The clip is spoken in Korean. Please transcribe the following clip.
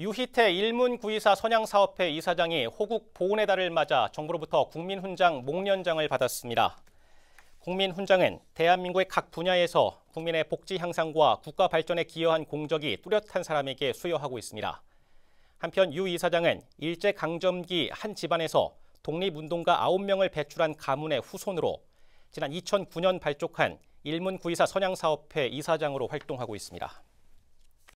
유희태 일문구이사 선양사업회 이사장이 호국 보훈의 달을 맞아 정부로부터 국민훈장 목련장을 받았습니다. 국민훈장은 대한민국의 각 분야에서 국민의 복지 향상과 국가 발전에 기여한 공적이 뚜렷한 사람에게 수여하고 있습니다. 한편 유 이사장은 일제강점기 한 집안에서 독립운동가 9명을 배출한 가문의 후손으로 지난 2009년 발족한 일문구이사 선양사업회 이사장으로 활동하고 있습니다.